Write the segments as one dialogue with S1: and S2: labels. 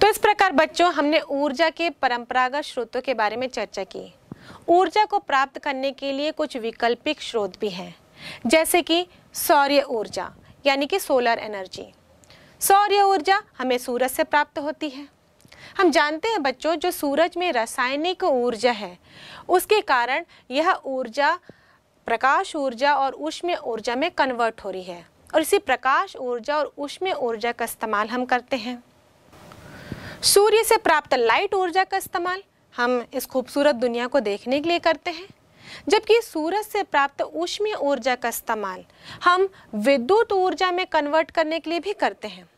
S1: तो इस प्रकार बच्चों हमने ऊर्जा के परंपरागत स्रोतों के बारे में चर्चा की ऊर्जा को प्राप्त करने के लिए कुछ वैकल्पिक स्रोत भी हैं जैसे कि सौर्य ऊर्जा यानी कि सोलर एनर्जी सौर्य ऊर्जा हमें सूरज से प्राप्त होती है हम जानते हैं बच्चों जो सूरज में रासायनिक ऊर्जा है उसके कारण यह ऊर्जा प्रकाश ऊर्जा और उष्मीय ऊर्जा में कन्वर्ट हो रही है और इसी प्रकाश ऊर्जा और उष्मीय ऊर्जा का इस्तेमाल हम करते हैं सूर्य से प्राप्त लाइट ऊर्जा का इस्तेमाल हम इस खूबसूरत दुनिया को देखने के लिए करते हैं जबकि सूरज से प्राप्त ऊष्मीय ऊर्जा का इस्तेमाल हम विद्युत ऊर्जा में कन्वर्ट करने के लिए भी करते हैं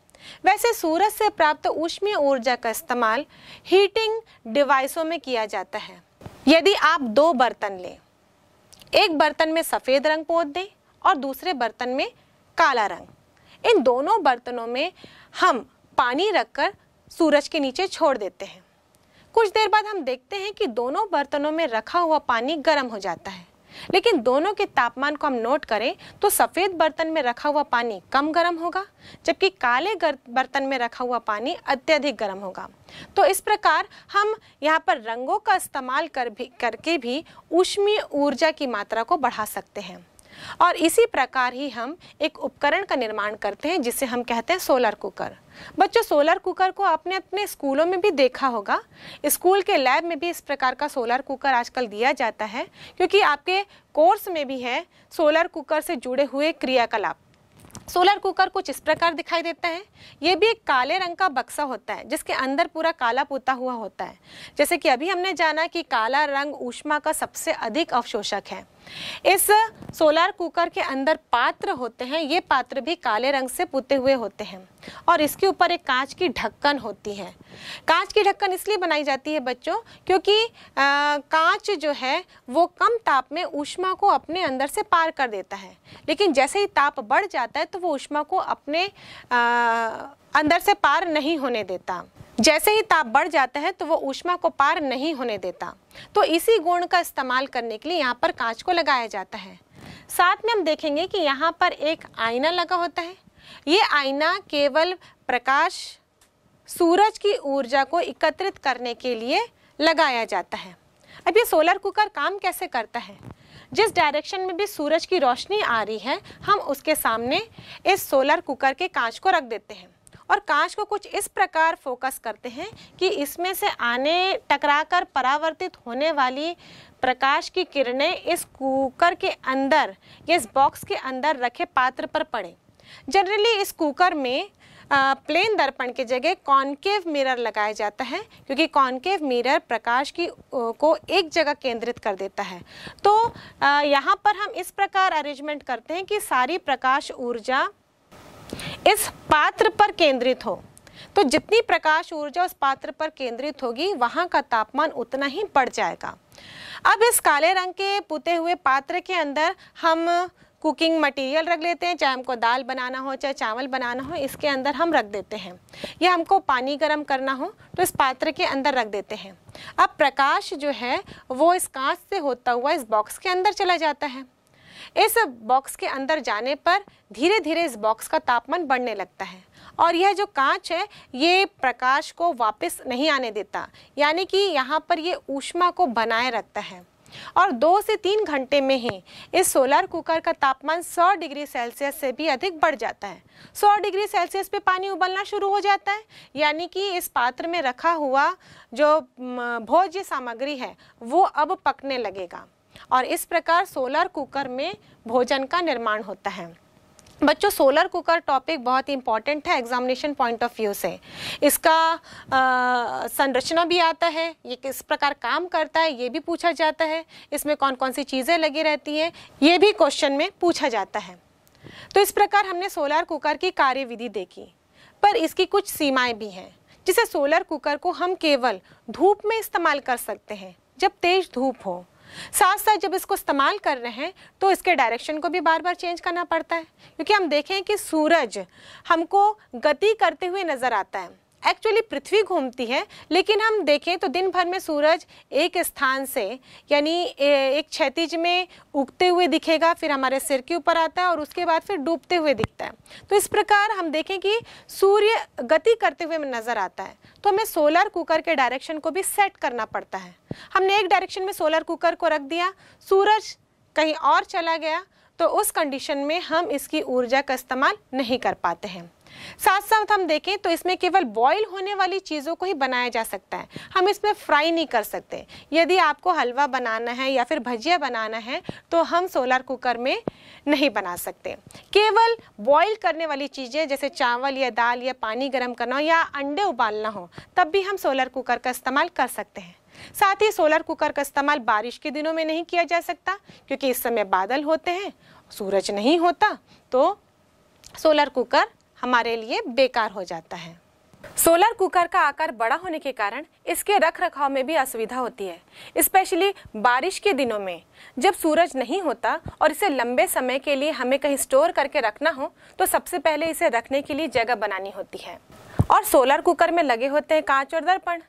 S1: वैसे सूरज से प्राप्त ऊष्मीय ऊर्जा का इस्तेमाल हीटिंग डिवाइसों में किया जाता है यदि आप दो बर्तन लें एक बर्तन में सफ़ेद रंग पोत दें और दूसरे बर्तन में काला रंग इन दोनों बर्तनों में हम पानी रखकर सूरज के नीचे छोड़ देते हैं कुछ देर बाद हम देखते हैं कि दोनों बर्तनों में रखा हुआ पानी गर्म हो जाता है लेकिन दोनों के तापमान को हम नोट करें तो सफ़ेद बर्तन में रखा हुआ पानी कम गर्म होगा जबकि काले बर्तन में रखा हुआ पानी अत्यधिक गर्म होगा तो इस प्रकार हम यहाँ पर रंगों का इस्तेमाल कर भी करके भी ऊष्मीय ऊर्जा की मात्रा को बढ़ा सकते हैं और इसी प्रकार ही हम एक उपकरण का निर्माण करते हैं जिसे हम कहते हैं सोलर कुकर बच्चों सोलर कुकर को आपने अपने स्कूलों में भी देखा होगा स्कूल के लैब में भी इस प्रकार का सोलर कुकर आजकल दिया जाता है क्योंकि आपके कोर्स में भी है सोलर कुकर से जुड़े हुए क्रियाकलाप सोलर कुकर कुछ इस प्रकार दिखाई देता है ये भी एक काले रंग का बक्सा होता है जिसके अंदर पूरा काला पोता हुआ होता है जैसे कि अभी हमने जाना कि काला रंग ऊष्मा का सबसे अधिक अवशोषक है इस सोलार कुकर के अंदर पात्र होते हैं ये पात्र भी काले रंग से पुते हुए होते हैं और इसके ऊपर एक कांच की ढक्कन होती है कांच की ढक्कन इसलिए बनाई जाती है बच्चों क्योंकि कांच जो है वो कम ताप में ऊष्मा को अपने अंदर से पार कर देता है लेकिन जैसे ही ताप बढ़ जाता है तो वो ऊष्मा को अपने आ, अंदर से पार नहीं होने देता जैसे ही ताप बढ़ जाता है तो वो ऊष्मा को पार नहीं होने देता तो इसी गुण का इस्तेमाल करने के लिए यहाँ पर कांच को लगाया जाता है साथ में हम देखेंगे कि यहाँ पर एक आईना लगा होता है ये आईना केवल प्रकाश सूरज की ऊर्जा को एकत्रित करने के लिए लगाया जाता है अब ये सोलर कुकर काम कैसे करता है जिस डायरेक्शन में भी सूरज की रोशनी आ रही है हम उसके सामने इस सोलर कुकर के कांच को रख देते हैं और कांच को कुछ इस प्रकार फोकस करते हैं कि इसमें से आने टकराकर परावर्तित होने वाली प्रकाश की किरणें इस कुकर के अंदर या इस बॉक्स के अंदर रखे पात्र पर पड़े जनरली इस कुकर में आ, प्लेन दर्पण के जगह कॉन्केव मिरर लगाया जाता है क्योंकि कॉन्केव मिरर प्रकाश की को एक जगह केंद्रित कर देता है तो यहाँ पर हम इस प्रकार अरेंजमेंट करते हैं कि सारी प्रकाश ऊर्जा इस पात्र पर केंद्रित हो तो जितनी प्रकाश ऊर्जा उस पात्र पर केंद्रित होगी वहाँ का तापमान उतना ही बढ़ जाएगा अब इस काले रंग के पुते हुए पात्र के अंदर हम कुकिंग मटेरियल रख लेते हैं चाहे हमको दाल बनाना हो चाहे चावल बनाना हो इसके अंदर हम रख देते हैं या हमको पानी गर्म करना हो तो इस पात्र के अंदर रख देते हैं अब प्रकाश जो है वो इस कांच से होता हुआ इस बॉक्स के अंदर चला जाता है इस बॉक्स के अंदर जाने पर धीरे धीरे इस बॉक्स का तापमान बढ़ने लगता है और यह जो कांच है ये प्रकाश को वापस नहीं आने देता यानी कि यहाँ पर ये ऊष्मा को बनाए रखता है और दो से तीन घंटे में ही इस सोलर कुकर का तापमान 100 डिग्री सेल्सियस से भी अधिक बढ़ जाता है 100 डिग्री सेल्सियस पे पानी उबलना शुरू हो जाता है यानी कि इस पात्र में रखा हुआ जो भोज्य सामग्री है वो अब पकने लगेगा और इस प्रकार सोलर कुकर में भोजन का निर्माण होता है बच्चों सोलर कुकर टॉपिक बहुत ही इंपॉर्टेंट है एग्जामिनेशन पॉइंट ऑफ व्यू से इसका संरचना भी आता है ये किस प्रकार काम करता है ये भी पूछा जाता है इसमें कौन कौन सी चीज़ें लगी रहती हैं ये भी क्वेश्चन में पूछा जाता है तो इस प्रकार हमने सोलर कुकर की कार्यविधि देखी पर इसकी कुछ सीमाएं भी हैं जिसे सोलर कुकर को हम केवल धूप में इस्तेमाल कर सकते हैं जब तेज़ धूप हो साथ साथ जब इसको इस्तेमाल कर रहे हैं तो इसके डायरेक्शन को भी बार बार चेंज करना पड़ता है क्योंकि हम देखें कि सूरज हमको गति करते हुए नज़र आता है एक्चुअली पृथ्वी घूमती है लेकिन हम देखें तो दिन भर में सूरज एक स्थान से यानी एक क्षतिज में उगते हुए दिखेगा फिर हमारे सिर के ऊपर आता है और उसके बाद फिर डूबते हुए दिखता है तो इस प्रकार हम देखें कि सूर्य गति करते हुए नज़र आता है तो हमें सोलर कुकर के डायरेक्शन को भी सेट करना पड़ता है हमने एक डायरेक्शन में सोलर कुकर को रख दिया सूरज कहीं और चला गया तो उस कंडीशन में हम इसकी ऊर्जा का इस्तेमाल नहीं कर पाते हैं साथ साथ हम देखें तो इसमें केवल बॉईल होने वाली चीज़ों को ही बनाया जा सकता है हम इसमें फ्राई नहीं कर सकते यदि आपको हलवा बनाना है या फिर भजिया बनाना है तो हम सोलर कुकर में नहीं बना सकते केवल बॉईल करने वाली चीज़ें जैसे चावल या दाल या पानी गर्म करना हो या अंडे उबालना हो तब भी हम सोलर कुकर का इस्तेमाल कर सकते हैं साथ ही सोलर कुकर का इस्तेमाल बारिश के दिनों में नहीं किया जा सकता क्योंकि इस समय बादल होते हैं सूरज नहीं होता तो सोलर कुकर हमारे लिए बेकार हो जाता है सोलर कुकर का आकार बड़ा होने के कारण इसके रख रखाव में भी असुविधा होती है स्पेशली बारिश के दिनों में जब सूरज नहीं होता और इसे लंबे समय के लिए हमें कहीं स्टोर करके रखना हो तो सबसे पहले इसे रखने के लिए जगह बनानी होती है और सोलर कुकर में लगे होते हैं कांच और दर्पण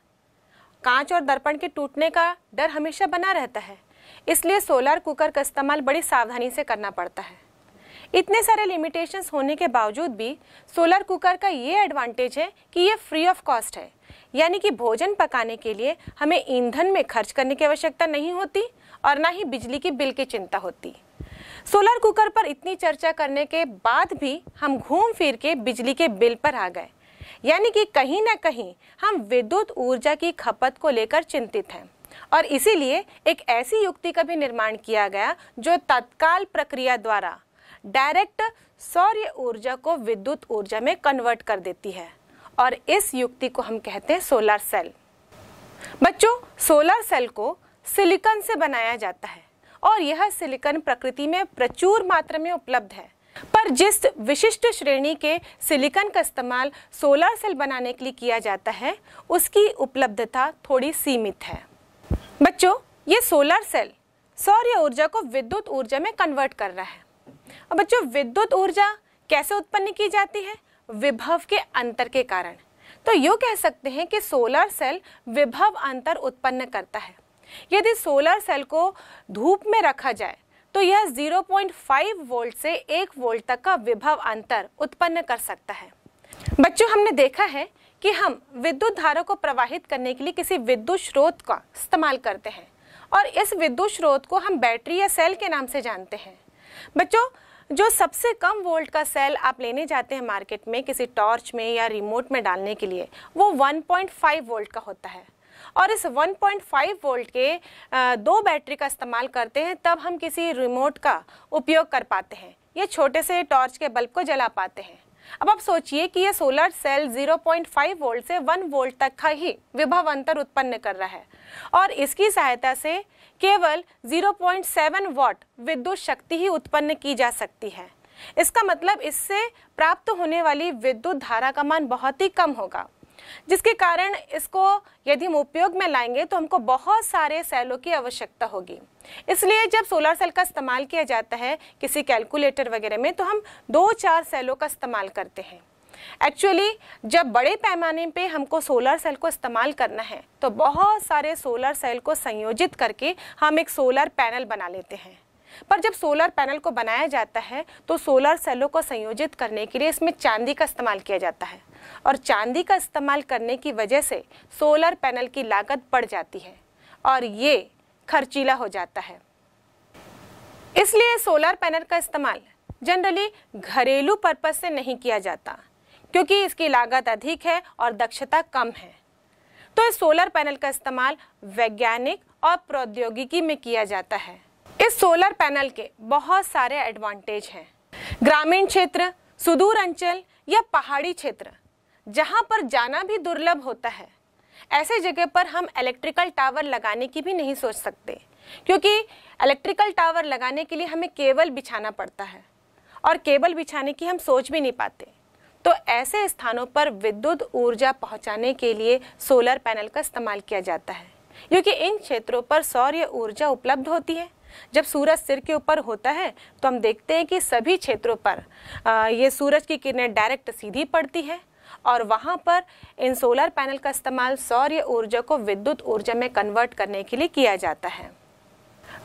S1: कांच और दर्पण के टूटने का डर हमेशा बना रहता है इसलिए सोलर कुकर का इस्तेमाल बड़ी सावधानी से करना पड़ता है इतने सारे लिमिटेशंस होने के बावजूद भी सोलर कुकर का ये एडवांटेज है कि ये फ्री ऑफ कॉस्ट है यानी कि भोजन पकाने के लिए हमें ईंधन में खर्च करने की आवश्यकता नहीं होती और ना ही बिजली की बिल की चिंता होती सोलर कुकर पर इतनी चर्चा करने के बाद भी हम घूम फिर के बिजली के बिल पर आ गए यानी कि कहीं ना कहीं हम विद्युत ऊर्जा की खपत को लेकर चिंतित हैं और इसीलिए एक ऐसी युक्ति का भी निर्माण किया गया जो तत्काल प्रक्रिया द्वारा डायरेक्ट सौर्य ऊर्जा को विद्युत ऊर्जा में कन्वर्ट कर देती है और इस युक्ति को हम कहते हैं सोलर सेल बच्चों सोलर सेल को सिलिकन से बनाया जाता है और यह सिलिकन प्रकृति में प्रचुर मात्रा में उपलब्ध है पर जिस विशिष्ट श्रेणी के सिलिकन का इस्तेमाल सोलर सेल बनाने के लिए किया जाता है उसकी उपलब्धता थोड़ी सीमित है बच्चों ये सोलर सेल सौर्य ऊर्जा को विद्युत ऊर्जा में कन्वर्ट कर रहा है और बच्चों विद्युत ऊर्जा कैसे उत्पन्न की जाती है विभव के अंतर के कारण तो यू कह सकते हैं कि सोलर सेल विभव अंतर उत्पन्न करता है यदि सोलर सेल को धूप में रखा जाए तो यह 0.5 वोल्ट से 1 वोल्ट तक का विभव अंतर उत्पन्न कर सकता है बच्चों हमने देखा है कि हम विद्युत धारा को प्रवाहित करने के लिए किसी विद्युत स्रोत का इस्तेमाल करते हैं और इस विद्युत स्रोत को हम बैटरी या सेल के नाम से जानते हैं बच्चों जो सबसे कम वोल्ट का सेल आप लेने जाते हैं मार्केट में किसी टॉर्च में या रिमोट में डालने के लिए वो 1.5 वोल्ट का होता है और इस 1.5 वोल्ट के दो बैटरी का इस्तेमाल करते हैं तब हम किसी रिमोट का उपयोग कर पाते हैं ये छोटे से टॉर्च के बल्ब को जला पाते हैं अब आप सोचिए कि ये सोलर सेल 0.5 वोल्ट से 1 वोल्ट तक का ही विभव अंतर उत्पन्न कर रहा है और इसकी सहायता से केवल 0.7 वॉट विद्युत शक्ति ही उत्पन्न की जा सकती है इसका मतलब इससे प्राप्त होने वाली विद्युत धारा का मान बहुत ही कम होगा जिसके कारण इसको यदि हम उपयोग में लाएंगे तो हमको बहुत सारे सेलों की आवश्यकता होगी इसलिए जब सोलर सेल का इस्तेमाल किया जाता है किसी कैलकुलेटर वगैरह में तो हम दो चार सेलों का इस्तेमाल करते हैं एक्चुअली जब बड़े पैमाने पे हमको सोलर सेल को इस्तेमाल करना है तो बहुत सारे सोलर सेल को संयोजित करके हम एक सोलर पैनल बना लेते हैं पर जब सोलर पैनल को बनाया जाता है तो सोलर सेलों को संयोजित करने के लिए इसमें चांदी का इस्तेमाल किया जाता है और चांदी का इस्तेमाल करने की वजह से सोलर पैनल की लागत बढ़ जाती है और ये खर्चीला हो जाता है इसलिए सोलर पैनल का इस्तेमाल जनरली घरेलू पर्पज से नहीं किया जाता क्योंकि इसकी लागत अधिक है और दक्षता कम है तो इस सोलर पैनल का इस्तेमाल वैज्ञानिक और प्रौद्योगिकी में किया जाता है इस सोलर पैनल के बहुत सारे एडवांटेज हैं ग्रामीण क्षेत्र सुदूर अंचल या पहाड़ी क्षेत्र जहाँ पर जाना भी दुर्लभ होता है ऐसे जगह पर हम इलेक्ट्रिकल टावर लगाने की भी नहीं सोच सकते क्योंकि इलेक्ट्रिकल टावर लगाने के लिए हमें केबल बिछाना पड़ता है और केबल बिछाने की हम सोच भी नहीं पाते तो ऐसे स्थानों पर विद्युत ऊर्जा पहुंचाने के लिए सोलर पैनल का इस्तेमाल किया जाता है क्योंकि इन क्षेत्रों पर सौर्य ऊर्जा उपलब्ध होती है जब सूरज सिर के ऊपर होता है तो हम देखते हैं कि सभी क्षेत्रों पर ये सूरज की किरणें डायरेक्ट सीधी पड़ती है और वहाँ पर इन सोलर पैनल का इस्तेमाल सौर्य ऊर्जा को विद्युत ऊर्जा में कन्वर्ट करने के लिए किया जाता है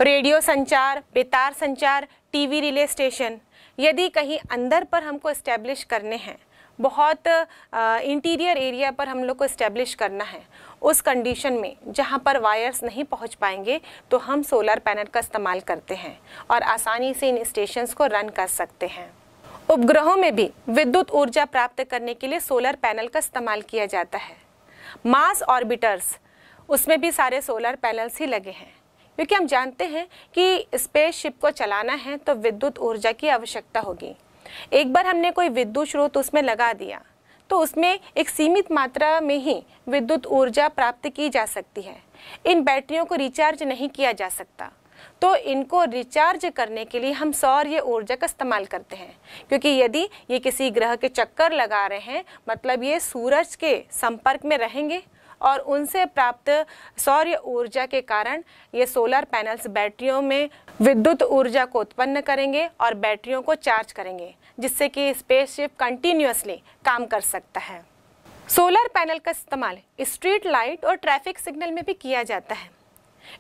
S1: रेडियो संचार बेतार संचार टीवी रिले स्टेशन यदि कहीं अंदर पर हमको इस्टेब्लिश करने हैं बहुत इंटीरियर एरिया पर हम लोग को इस्टेब्लिश करना है उस कंडीशन में जहाँ पर वायर्स नहीं पहुँच पाएंगे तो हम सोलर पैनल का इस्तेमाल करते हैं और आसानी से इन स्टेशंस को रन कर सकते हैं उपग्रहों में भी विद्युत ऊर्जा प्राप्त करने के लिए सोलर पैनल का इस्तेमाल किया जाता है मास ऑर्बिटर्स उसमें भी सारे सोलर पैनल्स ही लगे हैं क्योंकि हम जानते हैं कि स्पेसशिप को चलाना है तो विद्युत ऊर्जा की आवश्यकता होगी एक बार हमने कोई विद्युत स्रोत उसमें लगा दिया तो उसमें एक सीमित मात्रा में ही विद्युत ऊर्जा प्राप्त की जा सकती है इन बैटरियों को रिचार्ज नहीं किया जा सकता तो इनको रिचार्ज करने के लिए हम सौर्य ऊर्जा का इस्तेमाल करते हैं क्योंकि यदि ये किसी ग्रह के चक्कर लगा रहे हैं मतलब ये सूरज के संपर्क में रहेंगे और उनसे प्राप्त सौर्य ऊर्जा के कारण ये सोलर पैनल्स बैटरियों में विद्युत ऊर्जा को उत्पन्न करेंगे और बैटरियों को चार्ज करेंगे जिससे कि स्पेसशिप कंटिन्यूसली काम कर सकता है सोलर पैनल का इस्तेमाल स्ट्रीट लाइट और ट्रैफिक सिग्नल में भी किया जाता है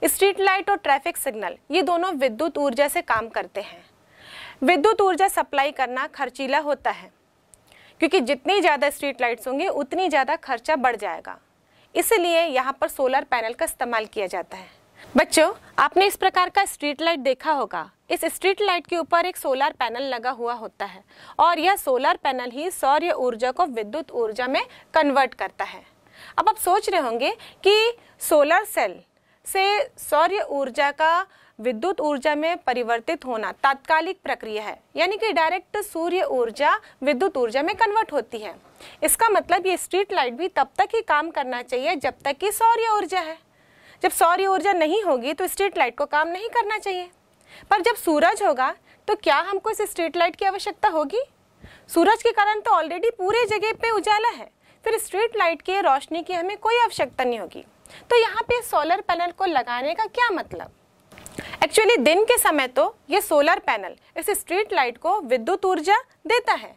S1: स्ट्रीट लाइट और ट्रैफिक सिग्नल ये दोनों विद्युत ऊर्जा से काम करते हैं विद्युत ऊर्जा सप्लाई करना खर्चीला होता है क्योंकि जितनी ज़्यादा स्ट्रीट लाइट्स होंगे उतनी ज़्यादा खर्चा बढ़ जाएगा इसलिए यहाँ पर सोलर पैनल का इस्तेमाल किया जाता है बच्चों आपने इस प्रकार का स्ट्रीट लाइट देखा होगा इस स्ट्रीट लाइट के ऊपर एक सोलर पैनल लगा हुआ होता है और यह सोलर पैनल ही सौर्य ऊर्जा को विद्युत ऊर्जा में कन्वर्ट करता है अब आप सोच रहे होंगे कि सोलर सेल से सौर्य ऊर्जा का विद्युत ऊर्जा में परिवर्तित होना तात्कालिक प्रक्रिया है यानी कि डायरेक्ट सूर्य ऊर्जा विद्युत ऊर्जा में कन्वर्ट होती है इसका मतलब ये स्ट्रीट लाइट भी तब तक ही काम करना चाहिए जब तक कि सौर्य ऊर्जा है जब सौर्य ऊर्जा नहीं होगी तो स्ट्रीट लाइट को काम नहीं करना चाहिए पर जब सूरज होगा तो क्या हमको इस स्ट्रीट लाइट की आवश्यकता होगी सूरज के कारण तो ऑलरेडी पूरे जगह पे उजाला है फिर स्ट्रीट लाइट की रोशनी की हमें कोई आवश्यकता नहीं होगी तो यहाँ पे सोलर पैनल को लगाने का क्या मतलब एक्चुअली दिन के समय तो ये सोलर पैनल इस स्ट्रीट लाइट को विद्युत ऊर्जा देता है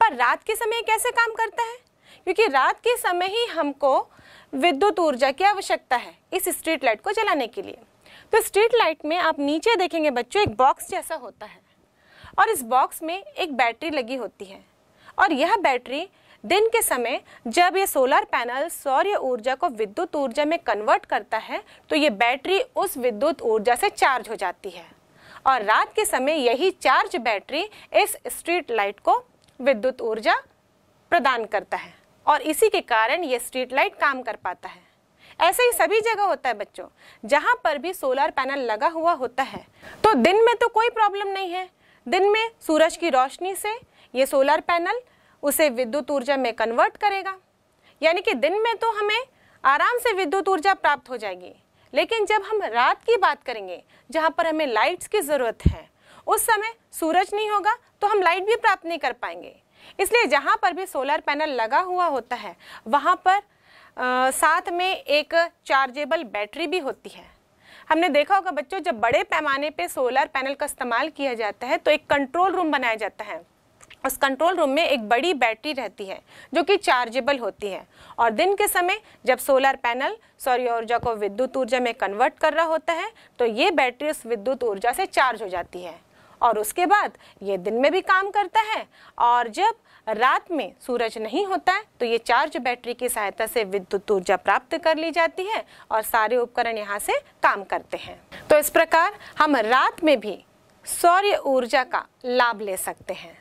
S1: पर रात के समय कैसे काम करता है क्योंकि रात के समय ही हमको विद्युत ऊर्जा की आवश्यकता है इस स्ट्रीट लाइट को जलाने के लिए तो स्ट्रीट लाइट में आप नीचे देखेंगे बच्चों एक बॉक्स जैसा होता है और इस बॉक्स में एक बैटरी लगी होती है और यह बैटरी दिन के समय जब ये सोलर पैनल सौर्य ऊर्जा को विद्युत ऊर्जा में कन्वर्ट करता है तो ये बैटरी उस विद्युत ऊर्जा से चार्ज हो जाती है और रात के समय यही चार्ज बैटरी इस स्ट्रीट लाइट को विद्युत ऊर्जा प्रदान करता है और इसी के कारण ये स्ट्रीट लाइट काम कर पाता है ऐसे ही सभी जगह होता है बच्चों जहाँ पर भी सोलर पैनल लगा हुआ होता है तो दिन में तो कोई प्रॉब्लम नहीं है दिन में सूरज की रोशनी से ये सोलर पैनल उसे विद्युत ऊर्जा में कन्वर्ट करेगा यानी कि दिन में तो हमें आराम से विद्युत ऊर्जा प्राप्त हो जाएगी लेकिन जब हम रात की बात करेंगे जहाँ पर हमें लाइट्स की ज़रूरत है उस समय सूरज नहीं होगा तो हम लाइट भी प्राप्त नहीं कर पाएंगे इसलिए जहाँ पर भी सोलर पैनल लगा हुआ होता है वहाँ पर आ, साथ में एक चार्जेबल बैटरी भी होती है हमने देखा होगा बच्चों जब बड़े पैमाने पे सोलर पैनल का इस्तेमाल किया जाता है तो एक कंट्रोल रूम बनाया जाता है उस कंट्रोल रूम में एक बड़ी बैटरी रहती है जो कि चार्जेबल होती है और दिन के समय जब सोलर पैनल सौर्य ऊर्जा को विद्युत ऊर्जा में कन्वर्ट कर रहा होता है तो ये बैटरी उस विद्युत ऊर्जा से चार्ज हो जाती है और उसके बाद ये दिन में भी काम करता है और जब रात में सूरज नहीं होता है तो ये चार्ज बैटरी की सहायता से विद्युत ऊर्जा प्राप्त कर ली जाती है और सारे उपकरण यहाँ से काम करते हैं तो इस प्रकार हम रात में भी सौर्य ऊर्जा का लाभ ले सकते हैं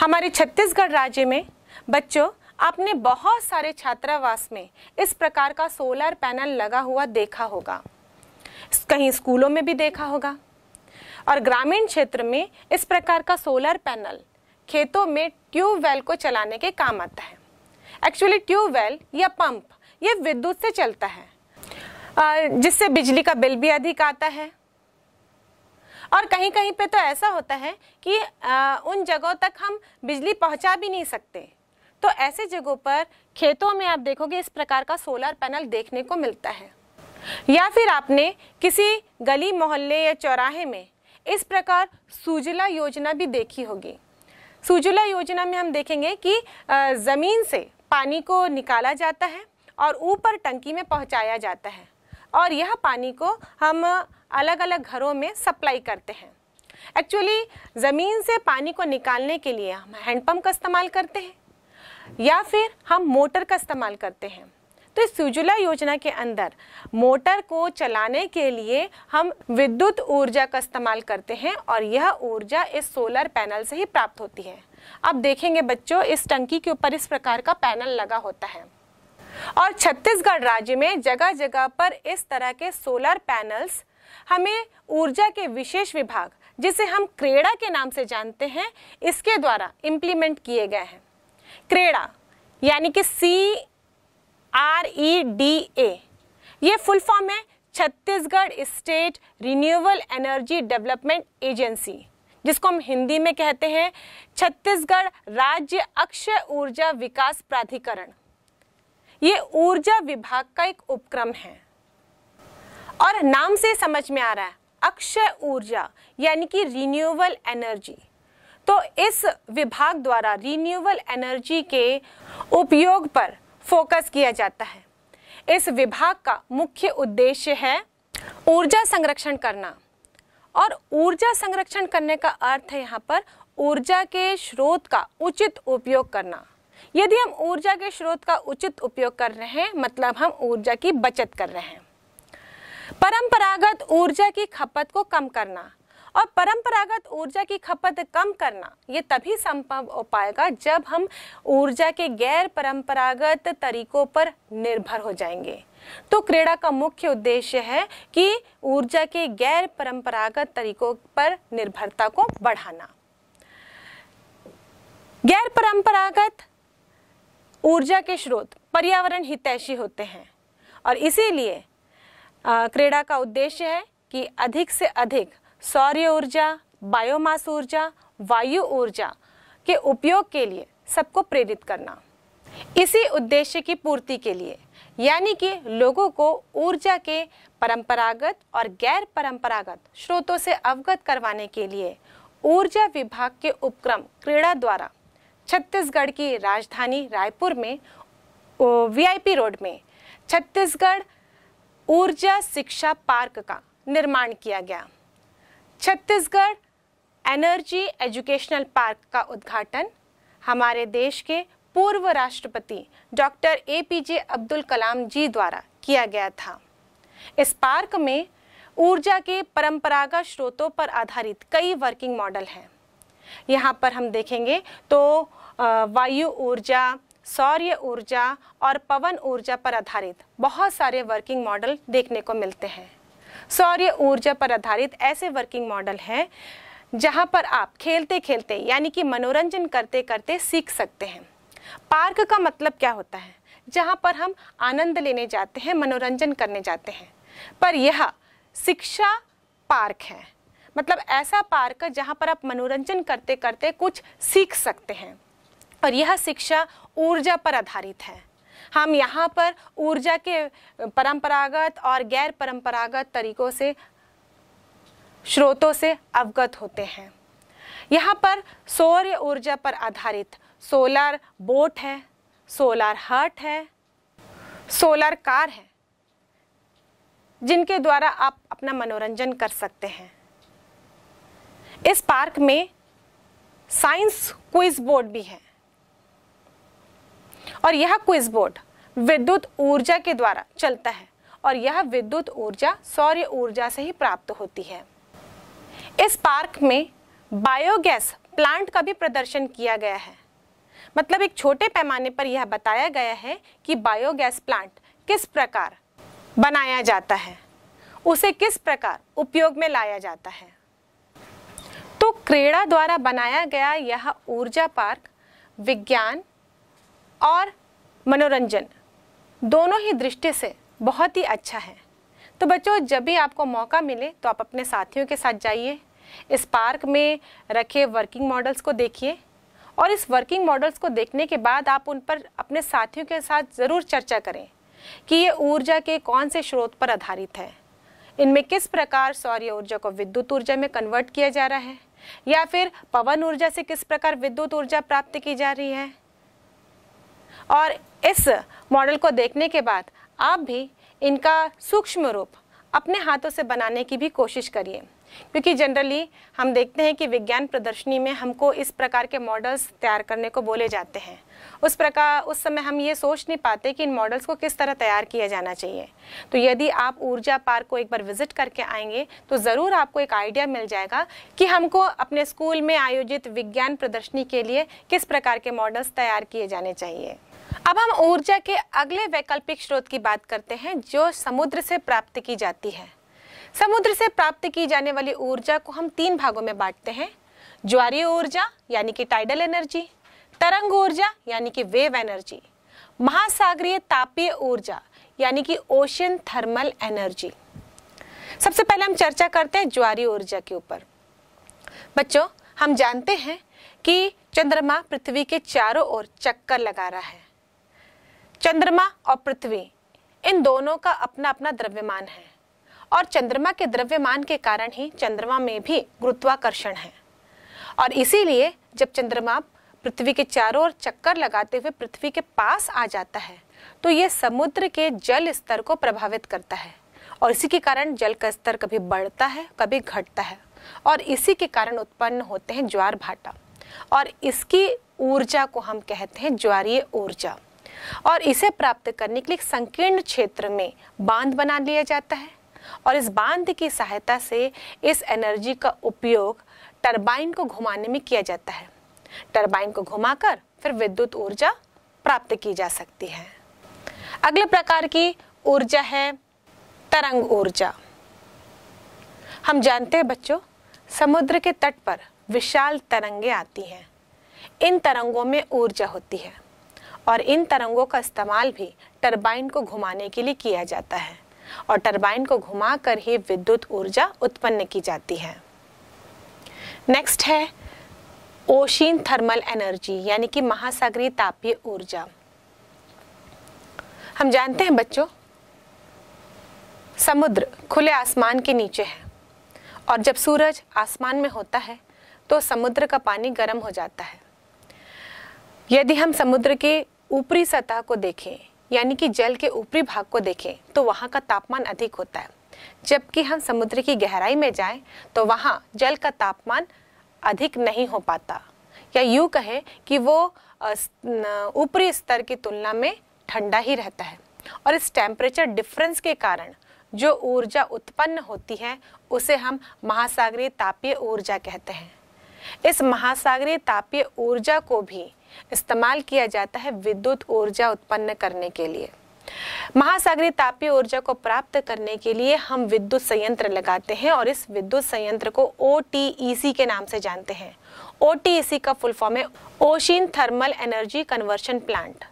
S1: हमारे छत्तीसगढ़ राज्य में बच्चों आपने बहुत सारे छात्रावास में इस प्रकार का सोलर पैनल लगा हुआ देखा होगा कहीं स्कूलों में भी देखा होगा और ग्रामीण क्षेत्र में इस प्रकार का सोलर पैनल खेतों में ट्यूबवेल को चलाने के काम आता है एक्चुअली ट्यूबवेल या पंप ये विद्युत से चलता है जिससे बिजली का बिल भी अधिक आता है और कहीं कहीं पे तो ऐसा होता है कि उन जगहों तक हम बिजली पहुंचा भी नहीं सकते तो ऐसे जगहों पर खेतों में आप देखोगे इस प्रकार का सोलर पैनल देखने को मिलता है या फिर आपने किसी गली मोहल्ले या चौराहे में इस प्रकार सुजला योजना भी देखी होगी सुजला योजना में हम देखेंगे कि ज़मीन से पानी को निकाला जाता है और ऊपर टंकी में पहुंचाया जाता है और यह पानी को हम अलग अलग घरों में सप्लाई करते हैं एक्चुअली ज़मीन से पानी को निकालने के लिए हम हैंडपम्प का इस्तेमाल करते हैं या फिर हम मोटर का इस्तेमाल करते हैं तो इस उज्ज्वला योजना के अंदर मोटर को चलाने के लिए हम विद्युत ऊर्जा का इस्तेमाल करते हैं और यह ऊर्जा इस सोलर पैनल से ही प्राप्त होती है अब देखेंगे बच्चों इस टंकी के ऊपर इस प्रकार का पैनल लगा होता है और छत्तीसगढ़ राज्य में जगह जगह पर इस तरह के सोलर पैनल्स हमें ऊर्जा के विशेष विभाग जिसे हम क्रेडा के नाम से जानते हैं इसके द्वारा इम्प्लीमेंट किए गए हैं क्रेडा यानी कि C R E D A ये फुल फॉर्म है Chhattisgarh state renewable energy development agency जिसको हम हिंदी में कहते हैं छत्तीसगढ़ राज्य अक्षय ऊर्जा विकास प्राधिकरण ये ऊर्जा विभाग का एक उपक्रम है और नाम से समझ में आ रहा है अक्षय ऊर्जा यानी कि रिन्यूएबल एनर्जी तो इस विभाग द्वारा रिन्यूएबल एनर्जी के उपयोग पर फोकस किया जाता है इस विभाग का मुख्य उद्देश्य है ऊर्जा संरक्षण करना और ऊर्जा संरक्षण करने का अर्थ है यहाँ पर ऊर्जा के स्रोत का उचित उपयोग करना यदि हम ऊर्जा के स्रोत का उचित उपयोग कर रहे हैं मतलब हम ऊर्जा की बचत कर रहे हैं परंपरागत ऊर्जा की खपत को कम करना और परंपरागत ऊर्जा की खपत कम करना ये तभी संभव हो पाएगा जब हम ऊर्जा के गैर परंपरागत तरीकों पर निर्भर हो जाएंगे तो क्रीड़ा का मुख्य उद्देश्य है कि ऊर्जा के गैर परंपरागत तरीकों पर निर्भरता को बढ़ाना गैर परंपरागत ऊर्जा के स्रोत पर्यावरण हितैषी होते हैं और इसीलिए क्रीड़ा का उद्देश्य है कि अधिक से अधिक सौर्य ऊर्जा बायोमास ऊर्जा वायु ऊर्जा के उपयोग के लिए सबको प्रेरित करना इसी उद्देश्य की पूर्ति के लिए यानी कि लोगों को ऊर्जा के परंपरागत और गैर परंपरागत स्रोतों से अवगत करवाने के लिए ऊर्जा विभाग के उपक्रम क्रीड़ा द्वारा छत्तीसगढ़ की राजधानी रायपुर में वीआईपी रोड में छत्तीसगढ़ ऊर्जा शिक्षा पार्क का निर्माण किया गया छत्तीसगढ़ एनर्जी एजुकेशनल पार्क का उद्घाटन हमारे देश के पूर्व राष्ट्रपति doctor A P J Abdul Kalam ji द्वारा किया गया था इस पार्क में ऊर्जा के परंपरागत स्रोतों पर आधारित कई वर्किंग मॉडल हैं यहाँ पर हम देखेंगे तो वायु ऊर्जा सौर्य ऊर्जा और पवन ऊर्जा पर आधारित बहुत सारे वर्किंग मॉडल देखने को मिलते हैं सौर्य ऊर्जा पर आधारित ऐसे वर्किंग मॉडल हैं जहां पर आप खेलते खेलते यानी कि मनोरंजन करते करते सीख सकते हैं पार्क का मतलब क्या होता है जहां पर हम आनंद लेने जाते हैं मनोरंजन करने जाते हैं पर यह शिक्षा पार्क है मतलब ऐसा पार्क जहाँ पर आप मनोरंजन करते करते कुछ सीख सकते हैं और यह शिक्षा ऊर्जा पर आधारित है हम यहाँ पर ऊर्जा के परंपरागत और गैर परंपरागत तरीकों से स्रोतों से अवगत होते हैं यहाँ पर सौर्य ऊर्जा पर आधारित सोलर बोट है सोलर हट है सोलर कार है जिनके द्वारा आप अपना मनोरंजन कर सकते हैं इस पार्क में साइंस क्विज बोर्ड भी है और यह क्विज बोर्ड विद्युत ऊर्जा के द्वारा चलता है और यह विद्युत ऊर्जा सौर्य ऊर्जा से ही प्राप्त होती है इस पार्क में बायोगैस प्लांट का भी प्रदर्शन किया गया है मतलब एक छोटे पैमाने पर यह बताया गया है कि बायोगैस प्लांट किस प्रकार बनाया जाता है उसे किस प्रकार उपयोग में लाया जाता है तो क्रेड़ा द्वारा बनाया गया यह ऊर्जा पार्क विज्ञान और मनोरंजन दोनों ही दृष्टि से बहुत ही अच्छा है तो बच्चों जब भी आपको मौका मिले तो आप अपने साथियों के साथ जाइए इस पार्क में रखे वर्किंग मॉडल्स को देखिए और इस वर्किंग मॉडल्स को देखने के बाद आप उन पर अपने साथियों के साथ ज़रूर चर्चा करें कि ये ऊर्जा के कौन से स्रोत पर आधारित है इनमें किस प्रकार सौर्य ऊर्जा को विद्युत ऊर्जा में कन्वर्ट किया जा रहा है या फिर पवन ऊर्जा से किस प्रकार विद्युत ऊर्जा प्राप्त की जा रही है और इस मॉडल को देखने के बाद आप भी इनका सूक्ष्म रूप अपने हाथों से बनाने की भी कोशिश करिए क्योंकि जनरली हम देखते हैं कि विज्ञान प्रदर्शनी में हमको इस प्रकार के मॉडल्स तैयार करने को बोले जाते हैं उस प्रकार उस समय हम ये सोच नहीं पाते कि इन मॉडल्स को किस तरह तैयार किया जाना चाहिए तो यदि आप ऊर्जा पार्क को एक बार विजिट करके आएंगे तो ज़रूर आपको एक आइडिया मिल जाएगा कि हमको अपने स्कूल में आयोजित विज्ञान प्रदर्शनी के लिए किस प्रकार के मॉडल्स तैयार किए जाने चाहिए अब हम ऊर्जा के अगले वैकल्पिक स्रोत की बात करते हैं जो समुद्र से प्राप्त की जाती है समुद्र से प्राप्त की जाने वाली ऊर्जा को हम तीन भागों में बांटते हैं ज्वारीय ऊर्जा यानी कि टाइडल एनर्जी तरंग ऊर्जा यानी कि वेव एनर्जी महासागरीय तापीय ऊर्जा यानी कि ओशन थर्मल एनर्जी सबसे पहले हम चर्चा करते हैं ज्वारीय ऊर्जा के ऊपर बच्चों हम जानते हैं कि चंद्रमा पृथ्वी के चारों ओर चक्कर लगा रहा है चंद्रमा और पृथ्वी इन दोनों का अपना अपना द्रव्यमान है और चंद्रमा के द्रव्यमान के कारण ही चंद्रमा में भी गुरुत्वाकर्षण है और इसीलिए जब चंद्रमा पृथ्वी के चारों ओर चक्कर लगाते हुए पृथ्वी के पास आ जाता है तो ये समुद्र के जल स्तर को प्रभावित करता है और इसी के कारण जल का स्तर कभी बढ़ता है कभी घटता है और इसी के कारण उत्पन्न होते हैं ज्वार भाटा और इसकी ऊर्जा को हम कहते हैं ज्वारीय ऊर्जा और इसे प्राप्त करने के लिए संकीर्ण क्षेत्र में बांध बना लिया जाता है और इस बांध की सहायता से इस एनर्जी का उपयोग टरबाइन को घुमाने में किया जाता है टरबाइन को घुमाकर फिर विद्युत ऊर्जा प्राप्त की जा सकती है अगले प्रकार की ऊर्जा है तरंग ऊर्जा हम जानते हैं बच्चों समुद्र के तट पर विशाल तरंगे आती हैं इन तरंगों में ऊर्जा होती है और इन तरंगों का इस्तेमाल भी टरबाइन को घुमाने के लिए किया जाता है और टरबाइन को घुमाकर ही विद्युत ऊर्जा उत्पन्न की जाती है नेक्स्ट है ओशीन थर्मल एनर्जी यानी कि महासागरीय तापीय ऊर्जा हम जानते हैं बच्चों समुद्र खुले आसमान के नीचे है और जब सूरज आसमान में होता है तो समुद्र का पानी गर्म हो जाता है यदि हम समुद्र के ऊपरी सतह को देखें यानी कि जल के ऊपरी भाग को देखें तो वहाँ का तापमान अधिक होता है जबकि हम समुद्र की गहराई में जाएं तो वहाँ जल का तापमान अधिक नहीं हो पाता या यूँ कहें कि वो ऊपरी स्तर की तुलना में ठंडा ही रहता है और इस टेम्परेचर डिफरेंस के कारण जो ऊर्जा उत्पन्न होती है उसे हम महासागरीय तापीय ऊर्जा कहते हैं इस महासागरीय तापीय ऊर्जा को भी इस्तेमाल किया जाता है विद्युत ऊर्जा उत्पन्न करने के लिए महासागरीय तापीय ऊर्जा को प्राप्त करने के लिए हम विद्युत संयंत्र लगाते हैं और इस विद्युत संयंत्र को ओ e के नाम से जानते हैं ओ e का फुल फॉर्म है ocean thermal energy conversion plant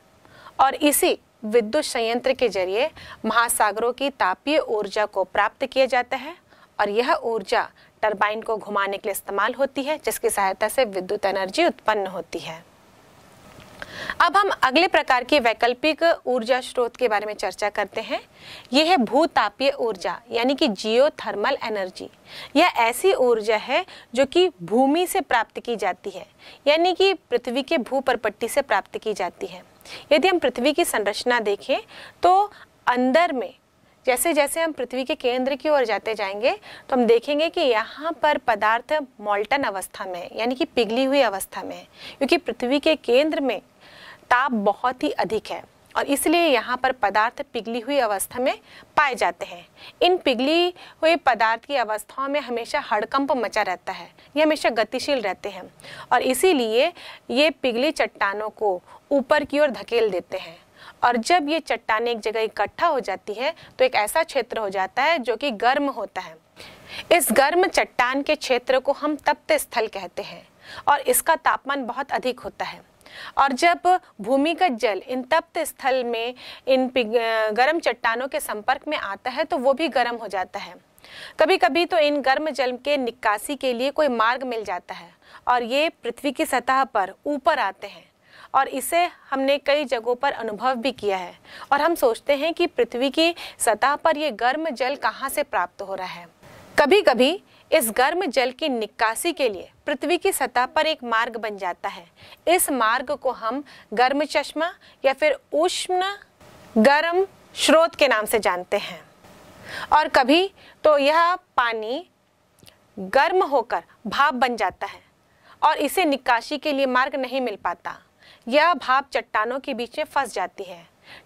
S1: और इसी विद्युत संयंत्र के जरिए महासागरों की तापीय ऊर्जा को प्राप्त किया जाता है और यह ऊर्जा टरबाइन को घुमाने के लिए इस्तेमाल होती है जिसकी सहायता से विद्युत एनर्जी उत्पन्न होती है अब हम अगले प्रकार के वैकल्पिक ऊर्जा स्रोत के बारे में चर्चा करते हैं यह है भूतापीय ऊर्जा यानी कि जियो थर्मल एनर्जी यह ऐसी ऊर्जा है जो कि भूमि से प्राप्त की जाती है यानी कि पृथ्वी के भू परपट्टी से प्राप्त की जाती है यदि हम पृथ्वी की संरचना देखें तो अंदर में जैसे जैसे हम पृथ्वी के केंद्र की ओर जाते जाएंगे तो हम देखेंगे कि यहाँ पर पदार्थ मोल्टन अवस्था में है यानी कि पिघली हुई अवस्था में है क्योंकि पृथ्वी के केंद्र में ताप बहुत ही अधिक है और इसलिए यहाँ पर पदार्थ पिघली हुई अवस्था में पाए जाते हैं इन पिघली हुई पदार्थ की अवस्थाओं में हमेशा हड़कंप मचा रहता है ये हमेशा गतिशील रहते हैं और इसीलिए ये पिघली चट्टानों को ऊपर की ओर धकेल देते हैं और जब ये चट्टान एक जगह इकट्ठा हो जाती है तो एक ऐसा क्षेत्र हो जाता है जो कि गर्म होता है इस गर्म चट्टान के क्षेत्र को हम तप्त स्थल कहते हैं और इसका तापमान बहुत अधिक होता है और जब भूमिगत जल इन तप्त स्थल में इन गर्म चट्टानों के संपर्क में आता है तो वो भी गर्म हो जाता है कभी कभी तो इन गर्म जल के निकासी के लिए कोई मार्ग मिल जाता है और ये पृथ्वी की सतह पर ऊपर आते हैं और इसे हमने कई जगहों पर अनुभव भी किया है और हम सोचते हैं कि पृथ्वी की सतह पर यह गर्म जल कहाँ से प्राप्त हो रहा है कभी कभी इस गर्म जल की निकासी के लिए पृथ्वी की सतह पर एक मार्ग बन जाता है इस मार्ग को हम गर्म चश्मा या फिर उष्ण गर्म स्रोत के नाम से जानते हैं और कभी तो यह पानी गर्म होकर भाप बन जाता है और इसे निकासी के लिए मार्ग नहीं मिल पाता यह भाप चट्टानों के बीच में फंस जाती है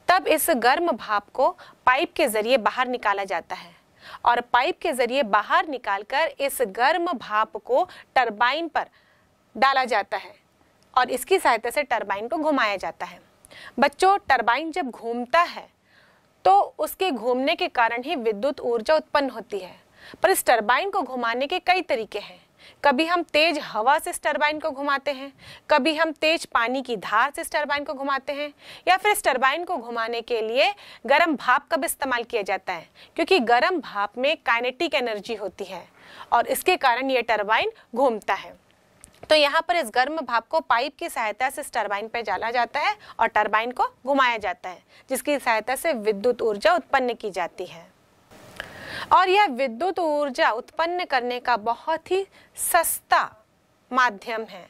S1: तब इस गर्म भाप को पाइप के जरिए बाहर निकाला जाता है और पाइप के जरिए बाहर निकालकर इस गर्म भाप को टरबाइन पर डाला जाता है और इसकी सहायता से टरबाइन को घुमाया जाता है बच्चों टरबाइन जब घूमता है तो उसके घूमने के कारण ही विद्युत ऊर्जा उत्पन्न होती है पर इस टरबाइन को घुमाने के कई तरीके हैं कभी हम तेज हवा से इस टरबाइन को घुमाते हैं कभी हम तेज पानी की धार से इस टरबाइन को घुमाते हैं या फिर इस टरबाइन को घुमाने के लिए गर्म भाप का भी इस्तेमाल किया जाता है क्योंकि गर्म भाप में काइनेटिक एनर्जी होती है और इसके कारण ये टरबाइन घूमता है तो यहाँ पर इस गर्म भाप को पाइप की सहायता से इस टरबाइन पर डाला जाता है और टरबाइन को घुमाया जाता है जिसकी सहायता से विद्युत ऊर्जा उत्पन्न की जाती है और यह विद्युत ऊर्जा उत्पन्न करने का बहुत ही सस्ता माध्यम है